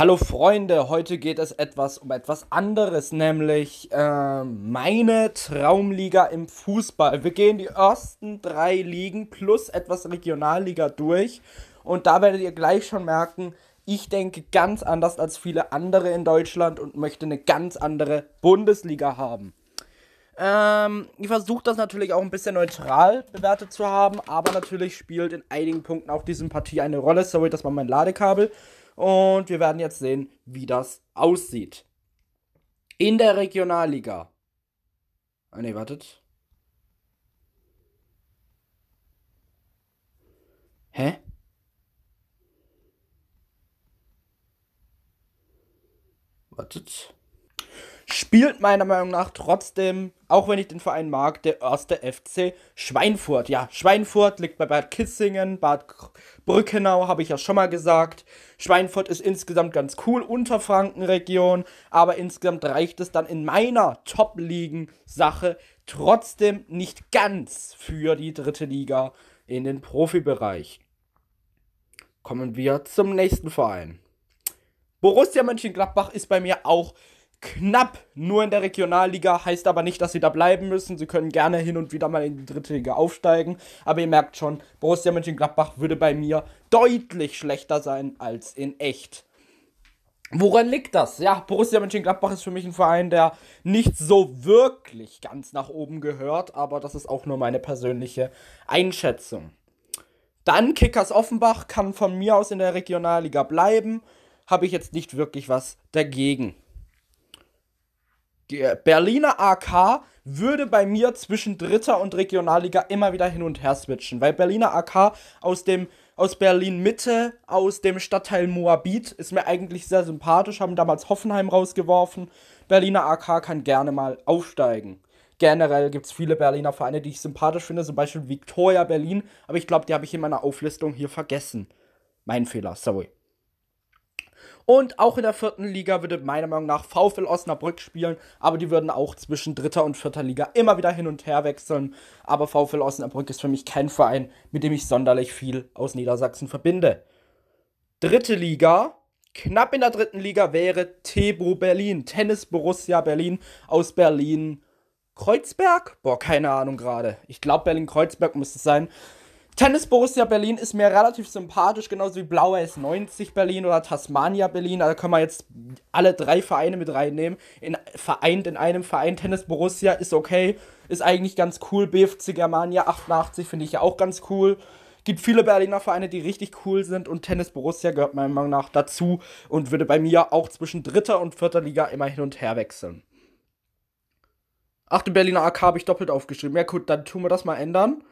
Hallo Freunde, heute geht es etwas um etwas anderes, nämlich äh, meine Traumliga im Fußball. Wir gehen die ersten drei Ligen plus etwas Regionalliga durch und da werdet ihr gleich schon merken, ich denke ganz anders als viele andere in Deutschland und möchte eine ganz andere Bundesliga haben. Ähm, ich versuche das natürlich auch ein bisschen neutral bewertet zu haben, aber natürlich spielt in einigen Punkten auch diese Partie eine Rolle. Sorry, das war mein Ladekabel. Und wir werden jetzt sehen, wie das aussieht. In der Regionalliga. Ah ne, wartet. Hä? Wartet spielt meiner Meinung nach trotzdem, auch wenn ich den Verein mag, der erste FC Schweinfurt. Ja, Schweinfurt liegt bei Bad Kissingen, Bad Brückenau, habe ich ja schon mal gesagt. Schweinfurt ist insgesamt ganz cool, Unterfrankenregion, aber insgesamt reicht es dann in meiner Top-Ligen-Sache trotzdem nicht ganz für die dritte Liga in den Profibereich. Kommen wir zum nächsten Verein. Borussia Mönchengladbach ist bei mir auch knapp nur in der Regionalliga, heißt aber nicht, dass sie da bleiben müssen. Sie können gerne hin und wieder mal in die dritte Liga aufsteigen. Aber ihr merkt schon, Borussia Mönchengladbach würde bei mir deutlich schlechter sein als in echt. Woran liegt das? Ja, Borussia Mönchengladbach ist für mich ein Verein, der nicht so wirklich ganz nach oben gehört, aber das ist auch nur meine persönliche Einschätzung. Dann Kickers Offenbach kann von mir aus in der Regionalliga bleiben, habe ich jetzt nicht wirklich was dagegen. Äh, Berliner AK würde bei mir zwischen Dritter und Regionalliga immer wieder hin und her switchen, weil Berliner AK aus dem aus Berlin Mitte, aus dem Stadtteil Moabit ist mir eigentlich sehr sympathisch, haben damals Hoffenheim rausgeworfen. Berliner AK kann gerne mal aufsteigen. Generell gibt es viele Berliner Vereine, die ich sympathisch finde, zum Beispiel Victoria Berlin, aber ich glaube, die habe ich in meiner Auflistung hier vergessen. Mein Fehler, sorry. Und auch in der vierten Liga würde meiner Meinung nach VfL Osnabrück spielen, aber die würden auch zwischen dritter und vierter Liga immer wieder hin und her wechseln. Aber VfL Osnabrück ist für mich kein Verein, mit dem ich sonderlich viel aus Niedersachsen verbinde. Dritte Liga, knapp in der dritten Liga wäre Tebu Berlin, Tennis Borussia Berlin aus Berlin. Kreuzberg? Boah, keine Ahnung gerade. Ich glaube, Berlin-Kreuzberg müsste es sein. Tennis Borussia Berlin ist mir relativ sympathisch, genauso wie Blauer S90 Berlin oder Tasmania Berlin. Da also können wir jetzt alle drei Vereine mit reinnehmen. In, vereint in einem Verein. Tennis Borussia ist okay, ist eigentlich ganz cool. BFC Germania 88 finde ich ja auch ganz cool. Gibt viele Berliner Vereine, die richtig cool sind und Tennis Borussia gehört meiner Meinung nach dazu und würde bei mir auch zwischen dritter und vierter Liga immer hin und her wechseln. Ach, den Berliner AK habe ich doppelt aufgeschrieben. Ja gut, dann tun wir das mal ändern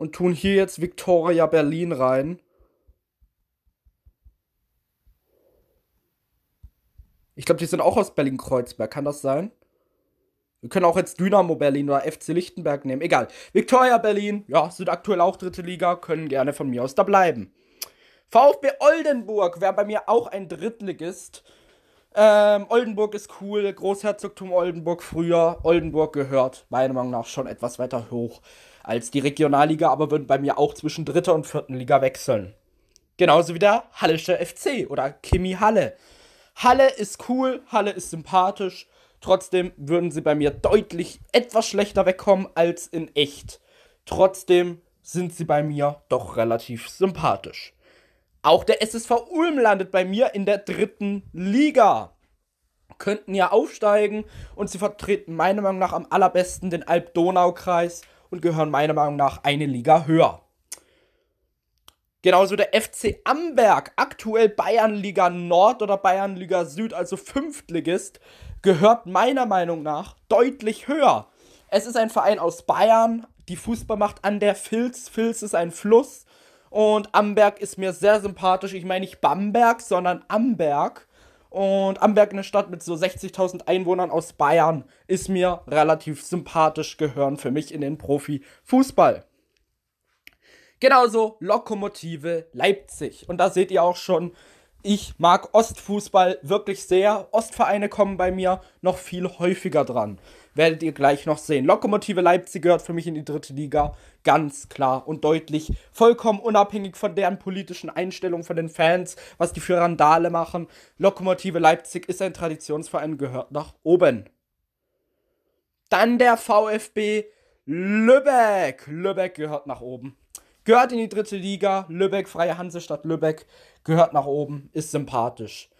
und tun hier jetzt Victoria Berlin rein. Ich glaube, die sind auch aus Berlin-Kreuzberg. Kann das sein? Wir können auch jetzt Dynamo Berlin oder FC Lichtenberg nehmen. Egal. Victoria Berlin, ja, sind aktuell auch dritte Liga, können gerne von mir aus da bleiben. VfB Oldenburg wäre bei mir auch ein Drittligist. Ähm, Oldenburg ist cool, Großherzogtum Oldenburg früher. Oldenburg gehört meiner Meinung nach schon etwas weiter hoch als die Regionalliga, aber würden bei mir auch zwischen dritter und vierten Liga wechseln. Genauso wie der Hallische FC oder Kimi Halle. Halle ist cool, Halle ist sympathisch. Trotzdem würden sie bei mir deutlich etwas schlechter wegkommen als in echt. Trotzdem sind sie bei mir doch relativ sympathisch. Auch der SSV Ulm landet bei mir in der dritten Liga. Könnten ja aufsteigen und sie vertreten meiner Meinung nach am allerbesten den alp donau kreis und gehören meiner Meinung nach eine Liga höher. Genauso der FC Amberg, aktuell Bayernliga Nord oder Bayernliga Süd, also Fünftligist, gehört meiner Meinung nach deutlich höher. Es ist ein Verein aus Bayern, die Fußball macht an der Filz. Filz ist ein Fluss und Amberg ist mir sehr sympathisch. Ich meine nicht Bamberg, sondern Amberg. Und Amberg, eine Stadt mit so 60.000 Einwohnern aus Bayern, ist mir relativ sympathisch, gehören für mich in den Profifußball. Genauso Lokomotive Leipzig. Und da seht ihr auch schon, ich mag Ostfußball wirklich sehr. Ostvereine kommen bei mir noch viel häufiger dran werdet ihr gleich noch sehen. Lokomotive Leipzig gehört für mich in die dritte Liga, ganz klar und deutlich, vollkommen unabhängig von deren politischen Einstellung, von den Fans, was die für Randale machen. Lokomotive Leipzig ist ein Traditionsverein, gehört nach oben. Dann der VfB Lübeck. Lübeck gehört nach oben. Gehört in die dritte Liga. Lübeck, Freie Hansestadt Lübeck, gehört nach oben, ist sympathisch.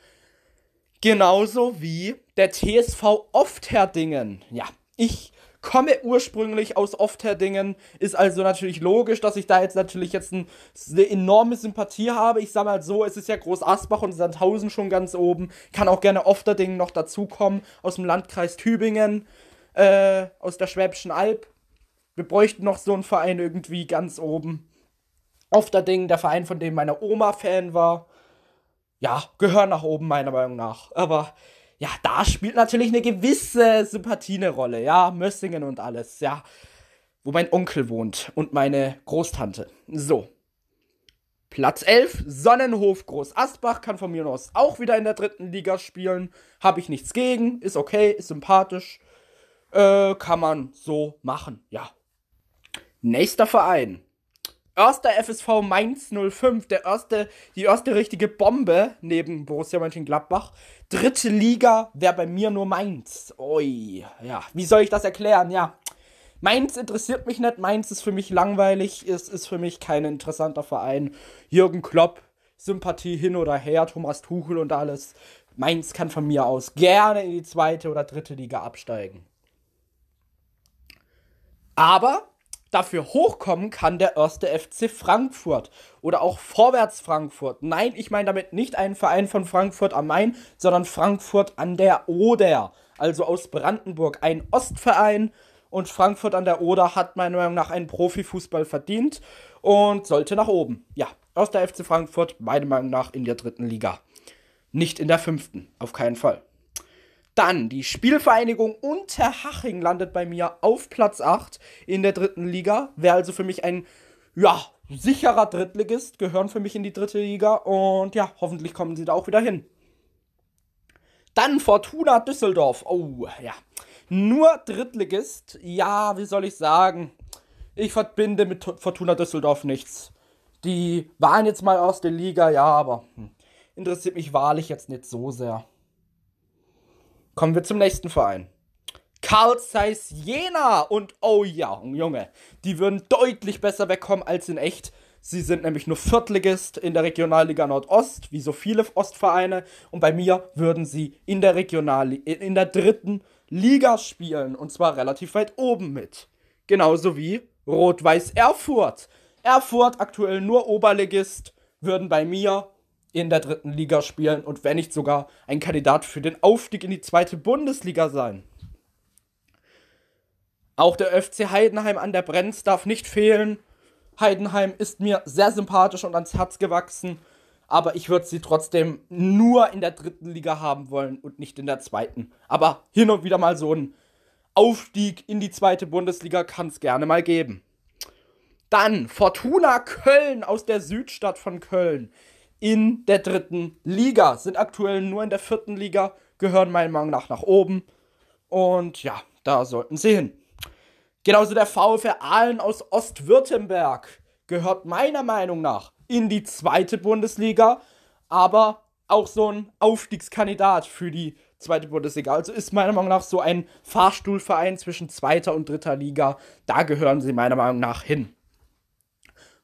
Genauso wie der TSV Ofterdingen. Ja, ich komme ursprünglich aus Ofterdingen, ist also natürlich logisch, dass ich da jetzt natürlich jetzt ein, eine enorme Sympathie habe. Ich sage mal so, es ist ja Groß Asbach und Sandhausen schon ganz oben. Kann auch gerne Ofterdingen noch dazukommen, aus dem Landkreis Tübingen, äh, aus der Schwäbischen Alb. Wir bräuchten noch so einen Verein irgendwie ganz oben. Ofterdingen, der Verein, von dem meine Oma Fan war. Ja, gehören nach oben, meiner Meinung nach. Aber ja, da spielt natürlich eine gewisse Sympathie eine Rolle, ja, Mössingen und alles, ja. Wo mein Onkel wohnt und meine Großtante. So. Platz 11, Sonnenhof Groß Asbach kann von mir aus auch wieder in der dritten Liga spielen. Habe ich nichts gegen, ist okay, ist sympathisch. Äh, kann man so machen, ja. Nächster Verein, Erster FSV Mainz 05, der erste, die erste richtige Bombe neben Borussia Mönchengladbach. Dritte Liga wäre bei mir nur Mainz. Ui, ja, wie soll ich das erklären? Ja, Mainz interessiert mich nicht. Mainz ist für mich langweilig. Es ist für mich kein interessanter Verein. Jürgen Klopp, Sympathie hin oder her, Thomas Tuchel und alles. Mainz kann von mir aus gerne in die zweite oder dritte Liga absteigen. Aber Dafür hochkommen kann der erste FC Frankfurt oder auch Vorwärts Frankfurt. Nein, ich meine damit nicht einen Verein von Frankfurt am Main, sondern Frankfurt an der Oder, also aus Brandenburg, ein Ostverein. Und Frankfurt an der Oder hat meiner Meinung nach einen Profifußball verdient und sollte nach oben. Ja, aus der FC Frankfurt, meiner Meinung nach, in der dritten Liga. Nicht in der fünften, auf keinen Fall. Dann die Spielvereinigung Unterhaching landet bei mir auf Platz 8 in der dritten Liga. Wäre also für mich ein, ja, sicherer Drittligist, gehören für mich in die dritte Liga und ja, hoffentlich kommen sie da auch wieder hin. Dann Fortuna Düsseldorf. Oh, ja. Nur Drittligist. Ja, wie soll ich sagen? Ich verbinde mit Fortuna Düsseldorf nichts. Die waren jetzt mal aus der Liga, ja, aber hm, interessiert mich wahrlich jetzt nicht so sehr. Kommen wir zum nächsten Verein. Karl Zeiss Jena und oh ja, Junge, die würden deutlich besser wegkommen als in echt. Sie sind nämlich nur Viertligist in der Regionalliga Nordost, wie so viele Ostvereine. Und bei mir würden sie in der Regional in der dritten Liga spielen. Und zwar relativ weit oben mit. Genauso wie Rot-Weiß Erfurt. Erfurt, aktuell nur Oberligist, würden bei mir in der dritten Liga spielen und wenn nicht sogar ein Kandidat für den Aufstieg in die zweite Bundesliga sein. Auch der FC Heidenheim an der Brenz darf nicht fehlen. Heidenheim ist mir sehr sympathisch und ans Herz gewachsen, aber ich würde sie trotzdem nur in der dritten Liga haben wollen und nicht in der zweiten. Aber hin und wieder mal so ein Aufstieg in die zweite Bundesliga kann es gerne mal geben. Dann Fortuna Köln aus der Südstadt von Köln in der dritten Liga. Sind aktuell nur in der vierten Liga, gehören meiner Meinung nach nach oben. Und ja, da sollten sie hin. Genauso der VfR Aalen aus Ostwürttemberg gehört meiner Meinung nach in die zweite Bundesliga, aber auch so ein Aufstiegskandidat für die zweite Bundesliga. Also ist meiner Meinung nach so ein Fahrstuhlverein zwischen zweiter und dritter Liga. Da gehören sie meiner Meinung nach hin.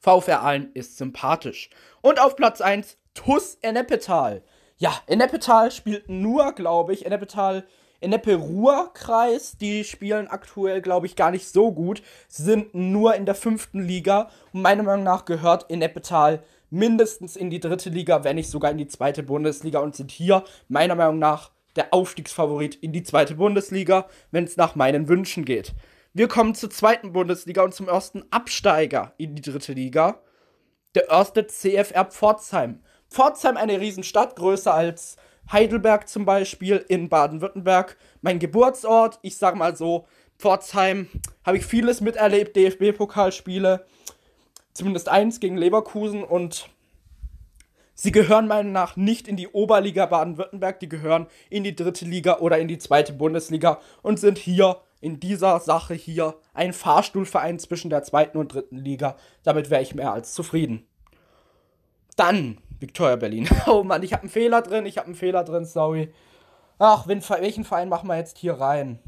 VfR Aalen ist sympathisch. Und auf Platz 1 TUS Ennepetal. Ja, Ennepetal spielt nur, glaube ich, Ennepetal Ennepe-Ruhr-Kreis, die spielen aktuell, glaube ich, gar nicht so gut, sind nur in der fünften Liga und meiner Meinung nach gehört Ennepetal mindestens in die dritte Liga, wenn nicht sogar in die zweite Bundesliga und sind hier meiner Meinung nach der Aufstiegsfavorit in die zweite Bundesliga, wenn es nach meinen Wünschen geht. Wir kommen zur zweiten Bundesliga und zum ersten Absteiger in die dritte Liga. Der erste CFR Pforzheim. Pforzheim eine Riesenstadt, größer als Heidelberg zum Beispiel in Baden-Württemberg. Mein Geburtsort, ich sag mal so, Pforzheim habe ich vieles miterlebt, DFB-Pokalspiele, zumindest eins gegen Leverkusen und sie gehören meiner Meinung nach nicht in die Oberliga Baden-Württemberg, die gehören in die dritte Liga oder in die zweite Bundesliga und sind hier in dieser Sache hier ein Fahrstuhlverein zwischen der zweiten und dritten Liga. Damit wäre ich mehr als zufrieden. Dann Victoria Berlin. Oh Mann, ich habe einen Fehler drin, ich habe einen Fehler drin, sorry. Ach, welchen Verein machen wir jetzt hier rein?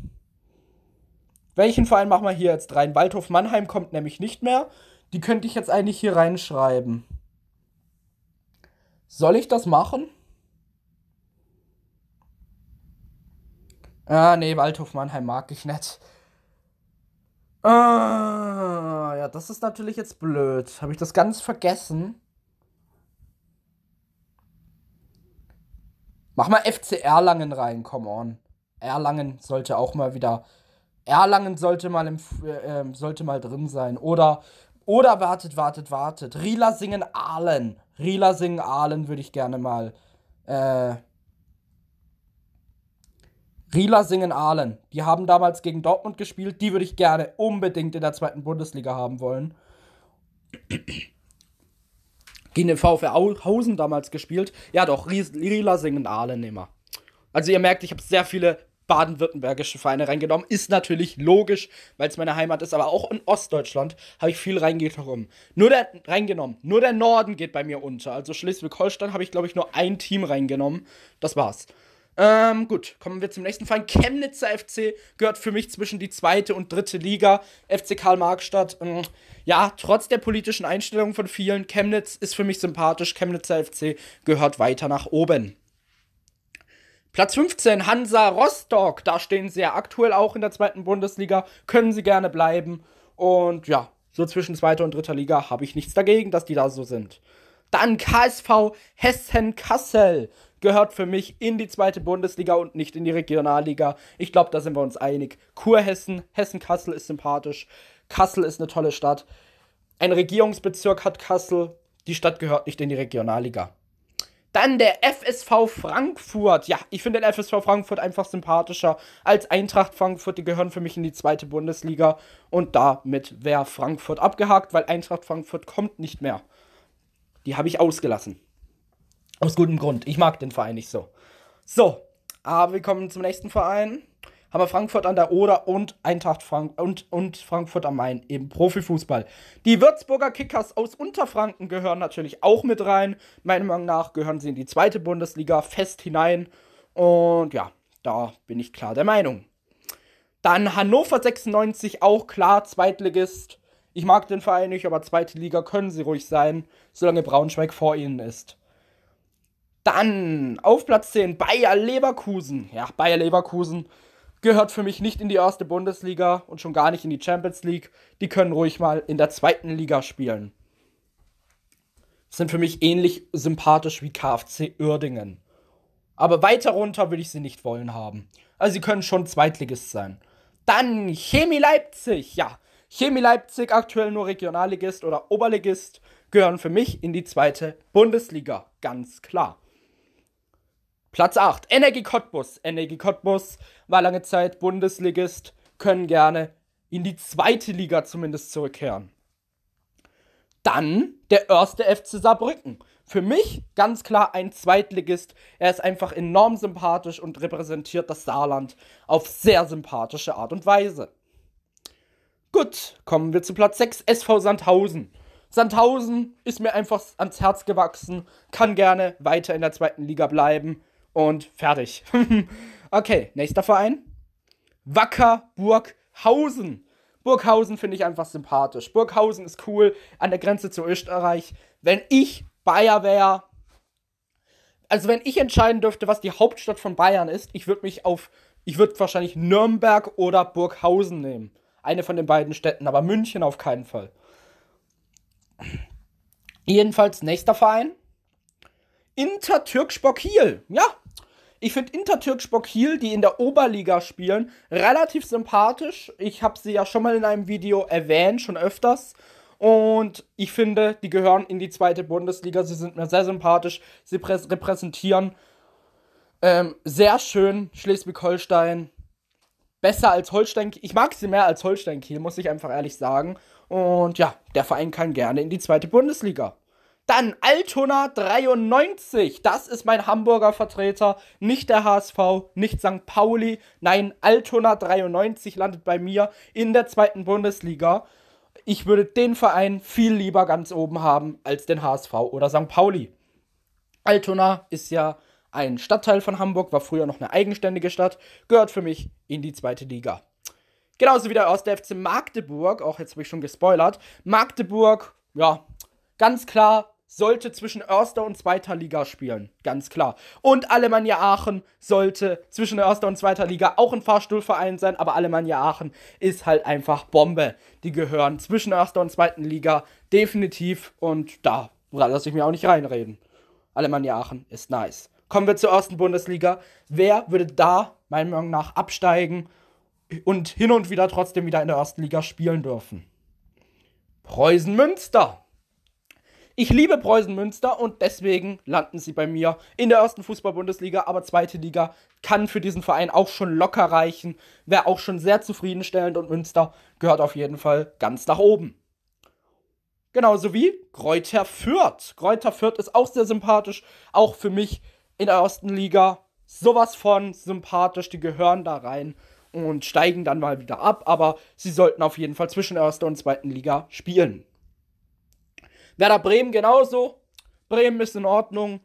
Welchen Verein machen wir hier jetzt rein? Waldhof Mannheim kommt nämlich nicht mehr. Die könnte ich jetzt eigentlich hier reinschreiben. Soll ich das machen? Ah, nee, Waldhof Mannheim mag ich nicht. Ah, ja, das ist natürlich jetzt blöd. Habe ich das ganz vergessen? Mach mal FC Erlangen rein, come on. Erlangen sollte auch mal wieder. Erlangen sollte mal, im, äh, ähm, sollte mal drin sein. Oder, oder wartet, wartet, wartet. Rila singen Ahlen. Rila singen Ahlen würde ich gerne mal äh, Rila Singen Aalen, die haben damals gegen Dortmund gespielt, die würde ich gerne unbedingt in der zweiten Bundesliga haben wollen. Gegen den VfR Hausen damals gespielt. Ja doch, Rielasingen Aalen nehmen wir. Also ihr merkt, ich habe sehr viele baden-württembergische Vereine reingenommen. Ist natürlich logisch, weil es meine Heimat ist, aber auch in Ostdeutschland habe ich viel reingenommen. Nur der, reingenommen. Nur der Norden geht bei mir unter. Also Schleswig-Holstein habe ich, glaube ich, nur ein Team reingenommen. Das war's. Ähm, gut, kommen wir zum nächsten Verein. Chemnitzer FC gehört für mich zwischen die zweite und dritte Liga. FC Karl-Marx-Stadt. Ähm, ja, trotz der politischen Einstellung von vielen, Chemnitz ist für mich sympathisch. Chemnitzer FC gehört weiter nach oben. Platz 15, Hansa Rostock. Da stehen sie ja aktuell auch in der zweiten Bundesliga. Können sie gerne bleiben. Und ja, so zwischen zweiter und dritter Liga habe ich nichts dagegen, dass die da so sind. Dann KSV Hessen Kassel gehört für mich in die zweite Bundesliga und nicht in die Regionalliga. Ich glaube, da sind wir uns einig. Kurhessen, Hessen-Kassel ist sympathisch. Kassel ist eine tolle Stadt. Ein Regierungsbezirk hat Kassel. Die Stadt gehört nicht in die Regionalliga. Dann der FSV Frankfurt. Ja, ich finde den FSV Frankfurt einfach sympathischer als Eintracht Frankfurt. Die gehören für mich in die zweite Bundesliga. Und damit wäre Frankfurt abgehakt, weil Eintracht Frankfurt kommt nicht mehr. Die habe ich ausgelassen. Aus gutem Grund. Ich mag den Verein nicht so. So, aber wir kommen zum nächsten Verein. Haben wir Frankfurt an der Oder und Eintracht Frank und, und Frankfurt am Main im Profifußball. Die Würzburger Kickers aus Unterfranken gehören natürlich auch mit rein. Meiner Meinung nach gehören sie in die zweite Bundesliga fest hinein. Und ja, da bin ich klar der Meinung. Dann Hannover 96, auch klar, Zweitligist. Ich mag den Verein nicht, aber zweite Liga können sie ruhig sein, solange Braunschweig vor ihnen ist. Dann auf Platz 10 Bayer Leverkusen. Ja, Bayer Leverkusen gehört für mich nicht in die erste Bundesliga und schon gar nicht in die Champions League. Die können ruhig mal in der zweiten Liga spielen. Sind für mich ähnlich sympathisch wie KfC Uerdingen. Aber weiter runter will ich sie nicht wollen haben. Also sie können schon Zweitligist sein. Dann Chemie Leipzig. Ja, Chemie Leipzig aktuell nur Regionalligist oder Oberligist gehören für mich in die zweite Bundesliga. Ganz klar. Platz 8, Energie Cottbus. Energie Cottbus war lange Zeit Bundesligist, können gerne in die zweite Liga zumindest zurückkehren. Dann der erste FC Saarbrücken. Für mich ganz klar ein Zweitligist. Er ist einfach enorm sympathisch und repräsentiert das Saarland auf sehr sympathische Art und Weise. Gut, kommen wir zu Platz 6, SV Sandhausen. Sandhausen ist mir einfach ans Herz gewachsen, kann gerne weiter in der zweiten Liga bleiben. Und fertig. okay, nächster Verein. Wacker Burghausen. Burghausen finde ich einfach sympathisch. Burghausen ist cool, an der Grenze zu Österreich. Wenn ich Bayer wäre, also wenn ich entscheiden dürfte, was die Hauptstadt von Bayern ist, ich würde mich auf, ich würde wahrscheinlich Nürnberg oder Burghausen nehmen. Eine von den beiden Städten, aber München auf keinen Fall. Jedenfalls nächster Verein, Intertürkspor Kiel. Ja, ich finde Intertürkspor Kiel, die in der Oberliga spielen, relativ sympathisch. Ich habe sie ja schon mal in einem Video erwähnt, schon öfters. Und ich finde, die gehören in die zweite Bundesliga. Sie sind mir sehr sympathisch. Sie repräsentieren ähm, sehr schön Schleswig-Holstein. Besser als Holstein. Ich mag sie mehr als Holstein Kiel, muss ich einfach ehrlich sagen. Und ja, der Verein kann gerne in die zweite Bundesliga. Dann Altona 93. Das ist mein Hamburger Vertreter. Nicht der HSV, nicht St. Pauli. Nein, Altona 93 landet bei mir in der zweiten Bundesliga. Ich würde den Verein viel lieber ganz oben haben als den HSV oder St. Pauli. Altona ist ja ein Stadtteil von Hamburg, war früher noch eine eigenständige Stadt, gehört für mich in die zweite Liga. Genauso wie der aus der FC Magdeburg, auch jetzt habe ich schon gespoilert. Magdeburg, ja, ganz klar sollte zwischen erster und zweiter Liga spielen, ganz klar. Und Alemannia Aachen sollte zwischen erster und zweiter Liga auch ein Fahrstuhlverein sein, aber Alemannia Aachen ist halt einfach Bombe. Die gehören zwischen erster und zweiten Liga definitiv und da lasse ich mir auch nicht reinreden. Alemannia Aachen ist nice. Kommen wir zur ersten Bundesliga. Wer würde da meiner Meinung nach absteigen und hin und wieder trotzdem wieder in der ersten Liga spielen dürfen? Preußen Münster. Ich liebe Preußen Münster und deswegen landen sie bei mir in der ersten Fußball-Bundesliga, aber zweite Liga kann für diesen Verein auch schon locker reichen. Wäre auch schon sehr zufriedenstellend und Münster gehört auf jeden Fall ganz nach oben. Genauso wie Kräuter Fürth. Kräuter Fürth ist auch sehr sympathisch, auch für mich in der ersten Liga sowas von sympathisch. Die gehören da rein und steigen dann mal wieder ab, aber sie sollten auf jeden Fall zwischen erster und zweiten Liga spielen. Werder Bremen genauso. Bremen ist in Ordnung.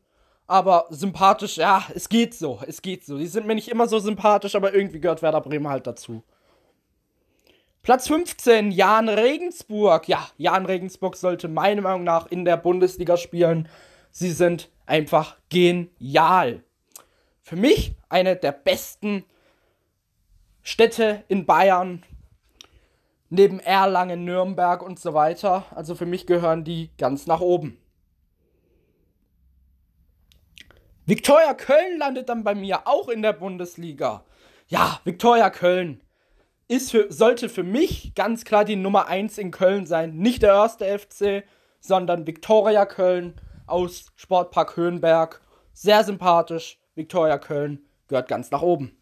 Aber sympathisch, ja, es geht so. Es geht so. Die sind mir nicht immer so sympathisch, aber irgendwie gehört Werder Bremen halt dazu. Platz 15, Jan Regensburg. Ja, Jan Regensburg sollte meiner Meinung nach in der Bundesliga spielen. Sie sind einfach genial. Für mich eine der besten Städte in Bayern, neben Erlangen, Nürnberg und so weiter. Also für mich gehören die ganz nach oben. Viktoria Köln landet dann bei mir auch in der Bundesliga. Ja, Viktoria Köln ist für, sollte für mich ganz klar die Nummer 1 in Köln sein. Nicht der erste FC, sondern Viktoria Köln aus Sportpark Höhenberg. Sehr sympathisch. Viktoria Köln gehört ganz nach oben.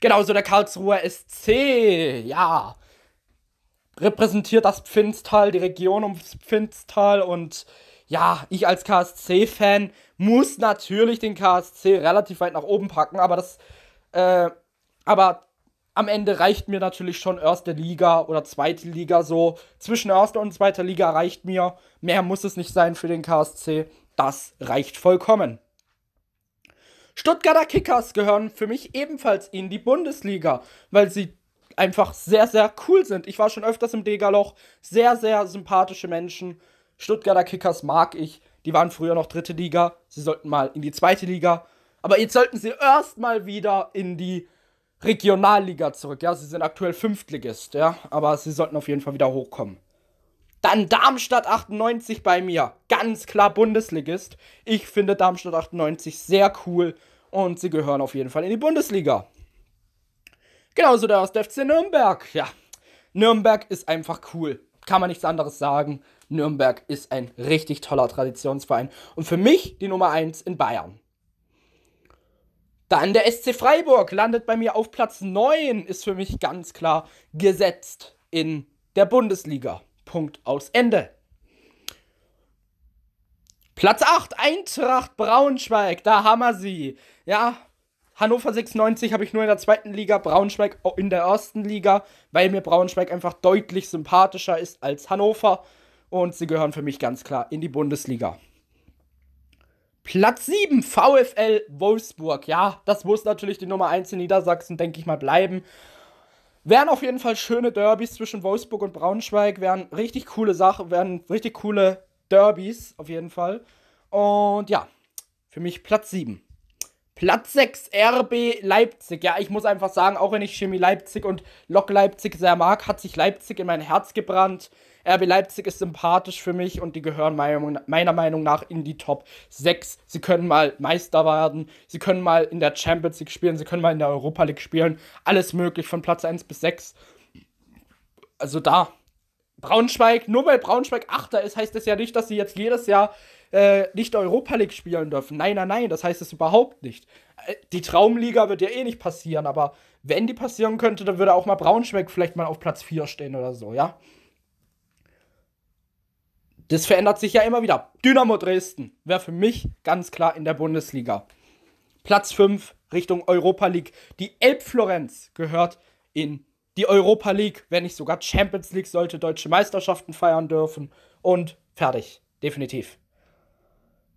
Genauso der Karlsruher SC. Ja, repräsentiert das Pfinstal, die Region ums Pfinstal und ja, ich als KSC-Fan muss natürlich den KSC relativ weit nach oben packen, aber das, äh, aber am Ende reicht mir natürlich schon erste Liga oder zweite Liga so. Zwischen erster und zweiter Liga reicht mir. Mehr muss es nicht sein für den KSC. Das reicht vollkommen. Stuttgarter Kickers gehören für mich ebenfalls in die Bundesliga, weil sie einfach sehr, sehr cool sind. Ich war schon öfters im Degaloch. Sehr, sehr sympathische Menschen. Stuttgarter Kickers mag ich. Die waren früher noch dritte Liga. Sie sollten mal in die zweite Liga. Aber jetzt sollten sie erstmal wieder in die Regionalliga zurück. Ja, sie sind aktuell Fünftligist, ja. Aber sie sollten auf jeden Fall wieder hochkommen. Dann Darmstadt 98 bei mir. Ganz klar Bundesligist. Ich finde Darmstadt 98 sehr cool und sie gehören auf jeden Fall in die Bundesliga. Genauso der aus der FC Nürnberg. Ja, Nürnberg ist einfach cool. Kann man nichts anderes sagen. Nürnberg ist ein richtig toller Traditionsverein. Und für mich die Nummer 1 in Bayern. Dann der SC Freiburg landet bei mir auf Platz 9, ist für mich ganz klar gesetzt in der Bundesliga. Punkt aus Ende. Platz 8, Eintracht Braunschweig, da haben wir sie. Ja, Hannover 96 habe ich nur in der zweiten Liga, Braunschweig in der ersten Liga, weil mir Braunschweig einfach deutlich sympathischer ist als Hannover. Und sie gehören für mich ganz klar in die Bundesliga. Platz 7, VfL Wolfsburg. Ja, das muss natürlich die Nummer 1 in Niedersachsen, denke ich mal, bleiben. Wären auf jeden Fall schöne Derbys zwischen Wolfsburg und Braunschweig. Wären richtig coole Sachen, wären richtig coole Derbys auf jeden Fall. Und ja, für mich Platz 7. Platz 6 RB Leipzig. Ja, ich muss einfach sagen, auch wenn ich Chemie Leipzig und Lok Leipzig sehr mag, hat sich Leipzig in mein Herz gebrannt. RB Leipzig ist sympathisch für mich und die gehören meiner Meinung nach in die Top 6. Sie können mal Meister werden, sie können mal in der Champions League spielen, sie können mal in der Europa League spielen. Alles möglich von Platz 1 bis 6. Also da. Braunschweig, nur weil Braunschweig Achter ist, heißt das ja nicht, dass sie jetzt jedes Jahr äh, nicht Europa League spielen dürfen. Nein, nein, nein, das heißt es überhaupt nicht. Äh, die Traumliga wird ja eh nicht passieren, aber wenn die passieren könnte, dann würde auch mal Braunschweig vielleicht mal auf Platz 4 stehen oder so, ja? Das verändert sich ja immer wieder. Dynamo Dresden wäre für mich ganz klar in der Bundesliga. Platz 5 Richtung Europa League. Die Elbflorenz gehört in die Europa League, wenn nicht sogar Champions League, sollte deutsche Meisterschaften feiern dürfen. Und fertig. Definitiv.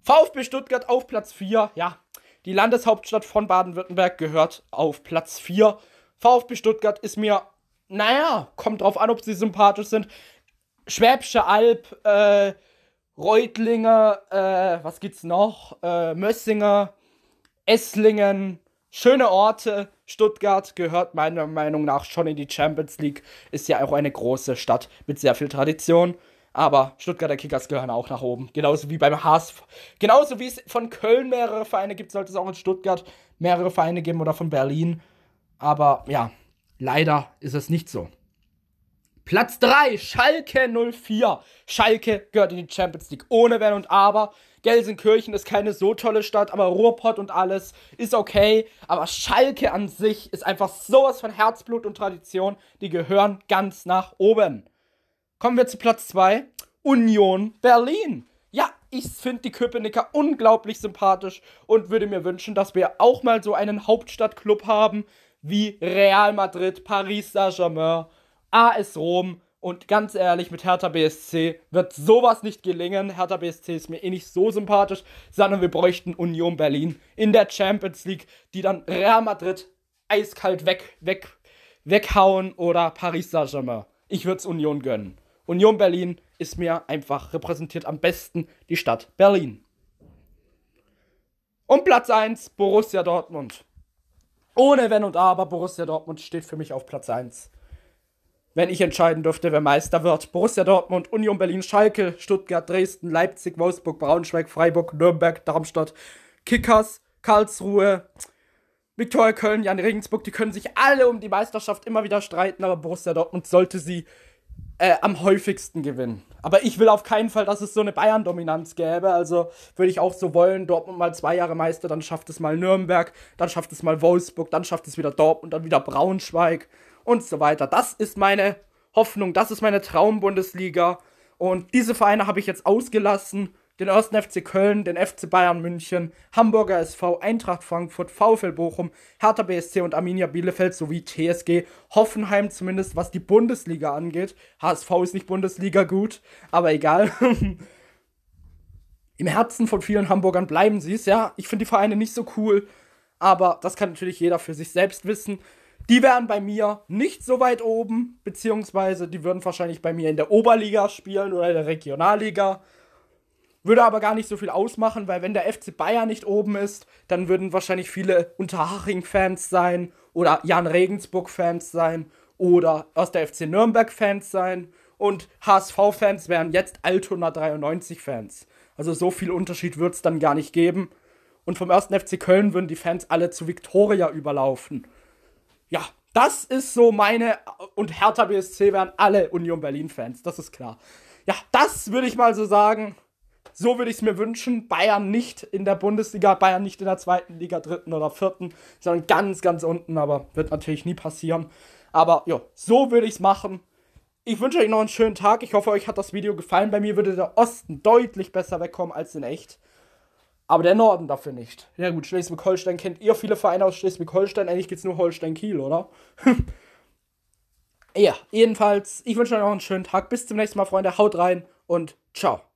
VfB Stuttgart auf Platz 4. Ja, die Landeshauptstadt von Baden-Württemberg gehört auf Platz 4. VfB Stuttgart ist mir, naja, kommt drauf an, ob sie sympathisch sind. Schwäbische Alb, äh, Reutlinger, äh, was gibt's noch? Äh, Mössinger, Esslingen, schöne Orte. Stuttgart gehört meiner Meinung nach schon in die Champions League. Ist ja auch eine große Stadt mit sehr viel Tradition. Aber Stuttgarter Kickers gehören auch nach oben. Genauso wie beim HSV. Genauso wie es von Köln mehrere Vereine gibt, sollte es auch in Stuttgart mehrere Vereine geben oder von Berlin. Aber ja, leider ist es nicht so. Platz 3, Schalke 04. Schalke gehört in die Champions League. Ohne Wenn und Aber. Gelsenkirchen ist keine so tolle Stadt, aber Ruhrpott und alles ist okay. Aber Schalke an sich ist einfach sowas von Herzblut und Tradition. Die gehören ganz nach oben. Kommen wir zu Platz 2. Union Berlin. Ja, ich finde die Köpenicker unglaublich sympathisch und würde mir wünschen, dass wir auch mal so einen Hauptstadtclub haben wie Real Madrid, Paris Saint-Germain, AS Rom. Und ganz ehrlich, mit Hertha BSC wird sowas nicht gelingen. Hertha BSC ist mir eh nicht so sympathisch, sondern wir bräuchten Union Berlin in der Champions League, die dann Real Madrid eiskalt weg, weg, weghauen oder Paris Saint-Germain. Ich würde es Union gönnen. Union Berlin ist mir einfach repräsentiert am besten die Stadt Berlin. Und Platz 1, Borussia Dortmund. Ohne Wenn und Aber, Borussia Dortmund steht für mich auf Platz 1. Wenn ich entscheiden dürfte, wer Meister wird. Borussia Dortmund, Union Berlin, Schalke, Stuttgart, Dresden, Leipzig, Wolfsburg, Braunschweig, Freiburg, Nürnberg, Darmstadt, Kickers, Karlsruhe, Viktoria Köln, Jan Regensburg, die können sich alle um die Meisterschaft immer wieder streiten, aber Borussia Dortmund sollte sie äh, am häufigsten gewinnen. Aber ich will auf keinen Fall, dass es so eine Bayern-Dominanz gäbe. Also würde ich auch so wollen, Dortmund mal zwei Jahre Meister, dann schafft es mal Nürnberg, dann schafft es mal Wolfsburg, dann schafft es wieder Dortmund, dann wieder Braunschweig und so weiter. Das ist meine Hoffnung, das ist meine Traum-Bundesliga. Und diese Vereine habe ich jetzt ausgelassen den 1. FC Köln, den FC Bayern München, Hamburger SV, Eintracht Frankfurt, VfL Bochum, Hertha BSC und Arminia Bielefeld sowie TSG Hoffenheim zumindest, was die Bundesliga angeht. HSV ist nicht Bundesliga gut, aber egal. Im Herzen von vielen Hamburgern bleiben sie es, ja. Ich finde die Vereine nicht so cool, aber das kann natürlich jeder für sich selbst wissen. Die wären bei mir nicht so weit oben, beziehungsweise die würden wahrscheinlich bei mir in der Oberliga spielen oder in der Regionalliga. Würde aber gar nicht so viel ausmachen, weil wenn der FC Bayern nicht oben ist, dann würden wahrscheinlich viele Unterhaching-Fans sein oder Jan Regensburg-Fans sein oder aus der FC Nürnberg-Fans sein und HSV-Fans wären jetzt Altona 93-Fans. Also so viel Unterschied wird es dann gar nicht geben. Und vom 1. FC Köln würden die Fans alle zu Viktoria überlaufen. Ja, das ist so meine. Und Hertha BSC wären alle Union Berlin-Fans, das ist klar. Ja, das würde ich mal so sagen. So würde ich es mir wünschen. Bayern nicht in der Bundesliga, Bayern nicht in der zweiten Liga, dritten oder vierten, sondern ganz, ganz unten. Aber wird natürlich nie passieren. Aber ja, so würde ich es machen. Ich wünsche euch noch einen schönen Tag. Ich hoffe, euch hat das Video gefallen. Bei mir würde der Osten deutlich besser wegkommen als in echt. Aber der Norden dafür nicht. Ja gut, Schleswig-Holstein kennt ihr viele Vereine aus Schleswig-Holstein. Eigentlich geht es nur Holstein-Kiel, oder? ja, jedenfalls, ich wünsche euch noch einen schönen Tag. Bis zum nächsten Mal, Freunde. Haut rein und ciao.